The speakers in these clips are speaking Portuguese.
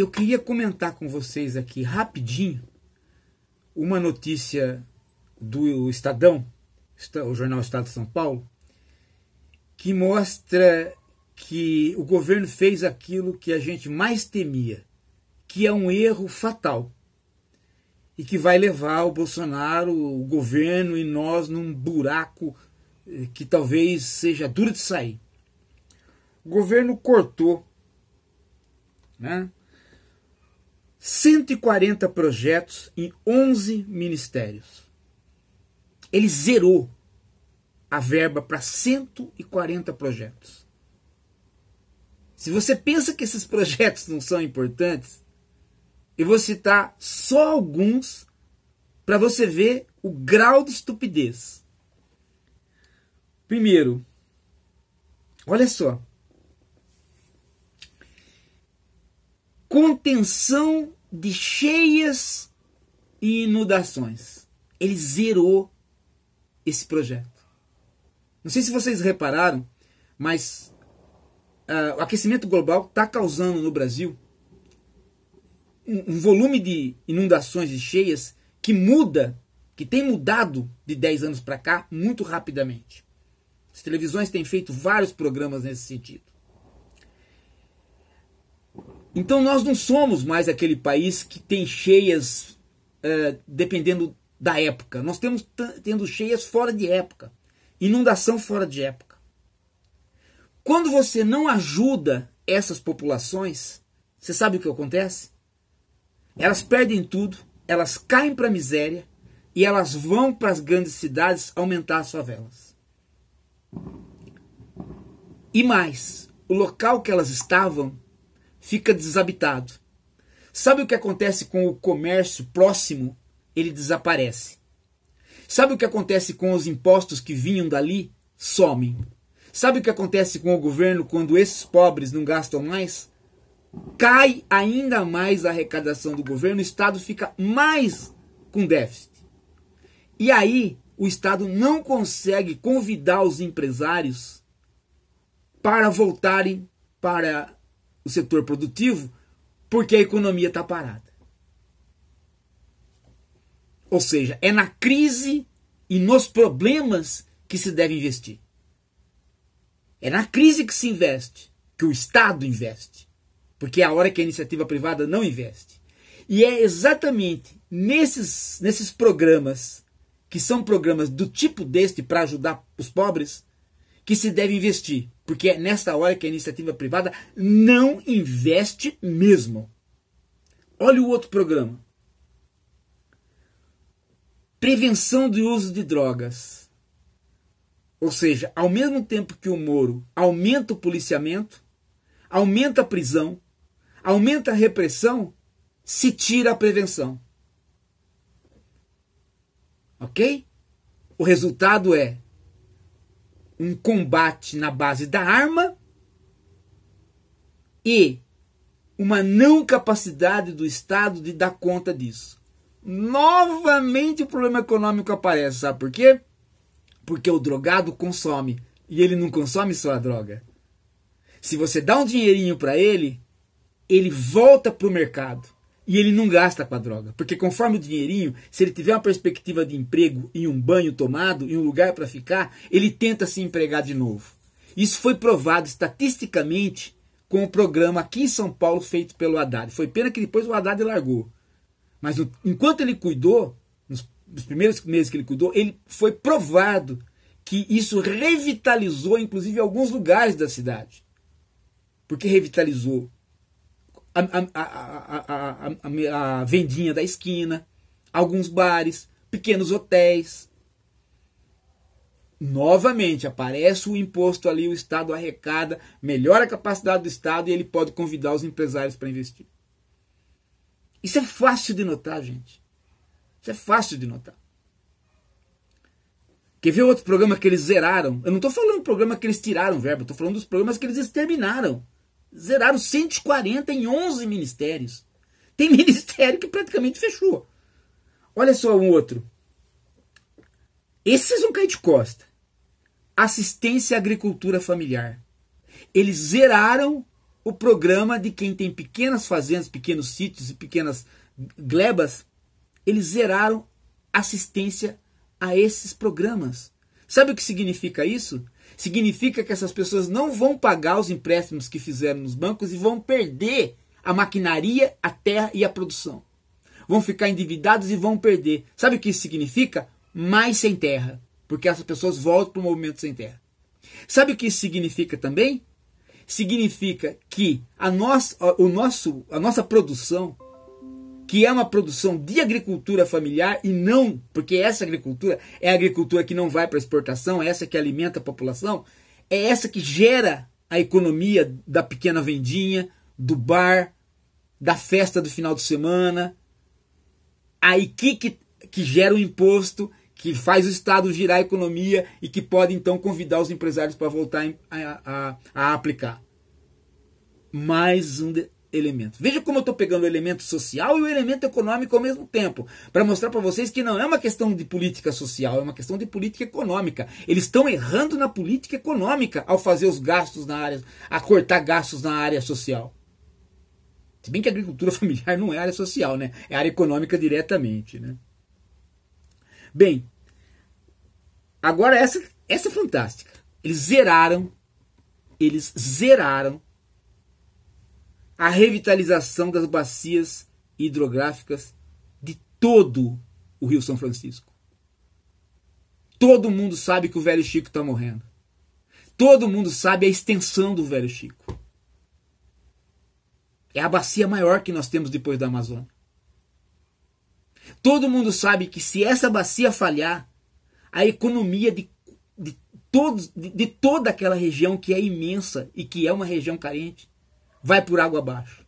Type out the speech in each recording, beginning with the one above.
eu queria comentar com vocês aqui rapidinho uma notícia do Estadão, o jornal Estado de São Paulo, que mostra que o governo fez aquilo que a gente mais temia, que é um erro fatal e que vai levar o Bolsonaro, o governo e nós num buraco eh, que talvez seja duro de sair. O governo cortou, né? 140 projetos em 11 ministérios. Ele zerou a verba para 140 projetos. Se você pensa que esses projetos não são importantes, eu vou citar só alguns para você ver o grau de estupidez. Primeiro, olha só. Contenção de cheias e inundações. Ele zerou esse projeto. Não sei se vocês repararam, mas uh, o aquecimento global está causando no Brasil um, um volume de inundações e cheias que muda, que tem mudado de 10 anos para cá muito rapidamente. As televisões têm feito vários programas nesse sentido. Então nós não somos mais aquele país que tem cheias é, dependendo da época. Nós temos tendo cheias fora de época, inundação fora de época. Quando você não ajuda essas populações, você sabe o que acontece? Elas perdem tudo, elas caem para a miséria e elas vão para as grandes cidades aumentar as favelas. E mais, o local que elas estavam fica desabitado. Sabe o que acontece com o comércio próximo? Ele desaparece. Sabe o que acontece com os impostos que vinham dali? Somem. Sabe o que acontece com o governo quando esses pobres não gastam mais? Cai ainda mais a arrecadação do governo, o Estado fica mais com déficit. E aí, o Estado não consegue convidar os empresários para voltarem para o setor produtivo porque a economia está parada. Ou seja, é na crise e nos problemas que se deve investir. É na crise que se investe, que o Estado investe, porque é a hora que a iniciativa privada não investe. E é exatamente nesses, nesses programas, que são programas do tipo deste para ajudar os pobres, que se deve investir, porque é nesta hora que a iniciativa privada não investe mesmo. Olha o outro programa. Prevenção do uso de drogas. Ou seja, ao mesmo tempo que o Moro aumenta o policiamento, aumenta a prisão, aumenta a repressão, se tira a prevenção. Ok? O resultado é um combate na base da arma e uma não capacidade do Estado de dar conta disso. Novamente o problema econômico aparece, sabe por quê? Porque o drogado consome e ele não consome só a droga. Se você dá um dinheirinho para ele, ele volta para o mercado. E ele não gasta com a droga, porque conforme o dinheirinho, se ele tiver uma perspectiva de emprego e um banho tomado e um lugar para ficar, ele tenta se empregar de novo. Isso foi provado estatisticamente com o um programa aqui em São Paulo feito pelo Haddad. Foi pena que depois o Haddad largou. Mas enquanto ele cuidou, nos, nos primeiros meses que ele cuidou, ele foi provado que isso revitalizou, inclusive, alguns lugares da cidade. Porque revitalizou a, a, a, a vendinha da esquina, alguns bares, pequenos hotéis. Novamente aparece o imposto ali, o Estado arrecada, melhora a capacidade do Estado e ele pode convidar os empresários para investir. Isso é fácil de notar, gente. Isso é fácil de notar. Quer ver outro programa que eles zeraram? Eu não estou falando do programa que eles tiraram o verbo, estou falando dos programas que eles exterminaram. Zeraram 140 em 11 ministérios. Tem ministério que praticamente fechou. Olha só um outro. Esses vão cair de costa. Assistência à agricultura familiar. Eles zeraram o programa de quem tem pequenas fazendas, pequenos sítios e pequenas glebas. Eles zeraram assistência a esses programas. Sabe o que significa isso? significa que essas pessoas não vão pagar os empréstimos que fizeram nos bancos e vão perder a maquinaria, a terra e a produção. Vão ficar endividados e vão perder. Sabe o que isso significa? Mais sem terra, porque essas pessoas voltam para o movimento sem terra. Sabe o que isso significa também? Significa que a, nossa, o nosso, a nossa produção que é uma produção de agricultura familiar e não, porque essa agricultura é a agricultura que não vai para exportação, é essa que alimenta a população, é essa que gera a economia da pequena vendinha, do bar, da festa do final de semana. Aí que, que, que gera o imposto, que faz o Estado girar a economia e que pode então convidar os empresários para voltar a, a, a aplicar. Mais um. De elemento. Veja como eu estou pegando o elemento social e o elemento econômico ao mesmo tempo, para mostrar para vocês que não é uma questão de política social, é uma questão de política econômica. Eles estão errando na política econômica ao fazer os gastos na área, a cortar gastos na área social. Se bem que a agricultura familiar não é área social, né? É área econômica diretamente, né? Bem, agora essa, essa é fantástica. Eles zeraram, eles zeraram a revitalização das bacias hidrográficas de todo o Rio São Francisco. Todo mundo sabe que o velho Chico está morrendo. Todo mundo sabe a extensão do velho Chico. É a bacia maior que nós temos depois da Amazônia. Todo mundo sabe que se essa bacia falhar, a economia de, de, todos, de, de toda aquela região que é imensa e que é uma região carente vai por água abaixo.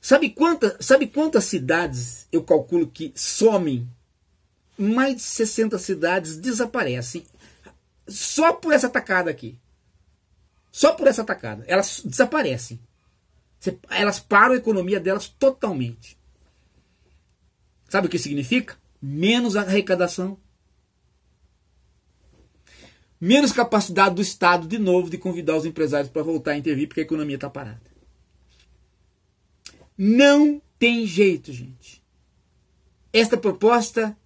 Sabe, quanta, sabe quantas cidades eu calculo que somem? Mais de 60 cidades desaparecem só por essa tacada aqui. Só por essa tacada, Elas desaparecem. Elas param a economia delas totalmente. Sabe o que significa? Menos arrecadação, menos capacidade do Estado, de novo, de convidar os empresários para voltar a intervir, porque a economia está parada. Não tem jeito, gente. Esta proposta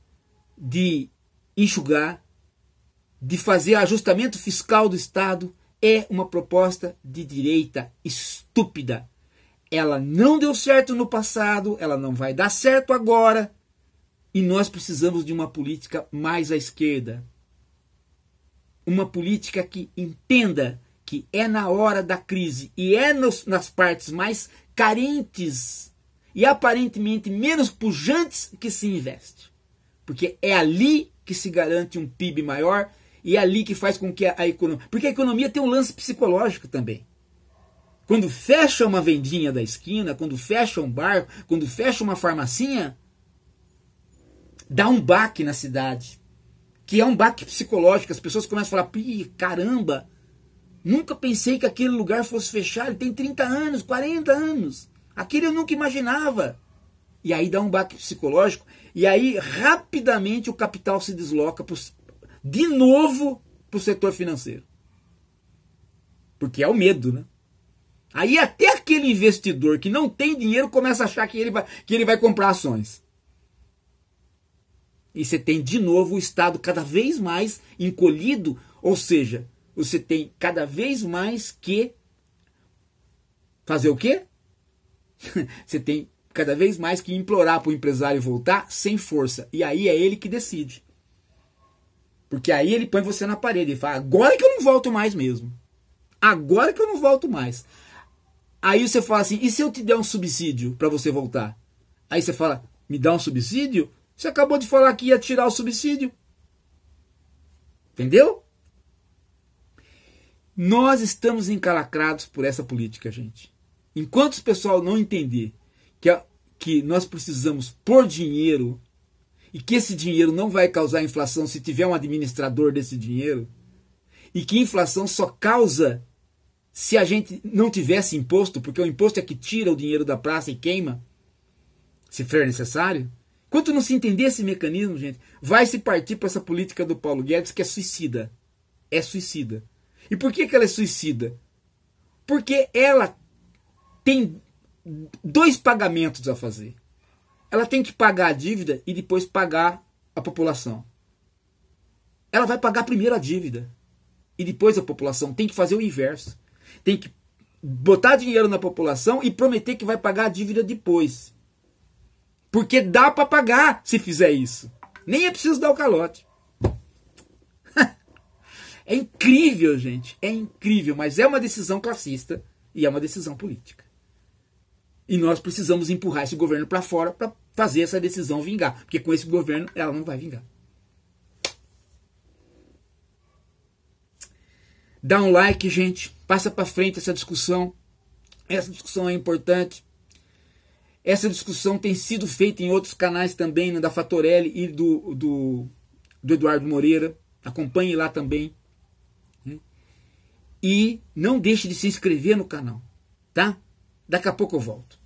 de enxugar, de fazer ajustamento fiscal do Estado, é uma proposta de direita estúpida. Ela não deu certo no passado, ela não vai dar certo agora. E nós precisamos de uma política mais à esquerda, uma política que entenda que é na hora da crise e é nos, nas partes mais carentes e aparentemente menos pujantes que se investe. Porque é ali que se garante um PIB maior e é ali que faz com que a, a economia. Porque a economia tem um lance psicológico também. Quando fecha uma vendinha da esquina, quando fecha um barco, quando fecha uma farmacinha, dá um baque na cidade que é um baque psicológico. As pessoas começam a falar: Pi, caramba, nunca pensei que aquele lugar fosse fechar. Ele tem 30 anos, 40 anos. Aquele eu nunca imaginava. E aí dá um baque psicológico. E aí rapidamente o capital se desloca pro, de novo para o setor financeiro. Porque é o medo, né? Aí até aquele investidor que não tem dinheiro começa a achar que ele vai, que ele vai comprar ações. E você tem de novo o Estado cada vez mais encolhido, ou seja, você tem cada vez mais que fazer o quê? você tem cada vez mais que implorar para o empresário voltar sem força. E aí é ele que decide. Porque aí ele põe você na parede e fala: agora que eu não volto mais mesmo. Agora que eu não volto mais. Aí você fala assim: e se eu te der um subsídio para você voltar? Aí você fala: me dá um subsídio? Você acabou de falar que ia tirar o subsídio. Entendeu? Nós estamos encalacrados por essa política, gente. Enquanto o pessoal não entender que, a, que nós precisamos por dinheiro e que esse dinheiro não vai causar inflação se tiver um administrador desse dinheiro, e que inflação só causa se a gente não tivesse imposto, porque o imposto é que tira o dinheiro da praça e queima, se for necessário. Enquanto não se entender esse mecanismo, gente, vai se partir para essa política do Paulo Guedes que é suicida. É suicida. E por que, que ela é suicida? Porque ela tem dois pagamentos a fazer. Ela tem que pagar a dívida e depois pagar a população. Ela vai pagar primeiro a dívida e depois a população. Tem que fazer o inverso. Tem que botar dinheiro na população e prometer que vai pagar a dívida depois. Porque dá para pagar se fizer isso. Nem é preciso dar o calote. é incrível, gente. É incrível, mas é uma decisão classista e é uma decisão política. E nós precisamos empurrar esse governo para fora para fazer essa decisão vingar, porque com esse governo ela não vai vingar. Dá um like, gente. Passa para frente essa discussão. Essa discussão é importante. Essa discussão tem sido feita em outros canais também, né, da Fatorelli e do, do, do Eduardo Moreira. Acompanhe lá também. Né? E não deixe de se inscrever no canal, tá? Daqui a pouco eu volto.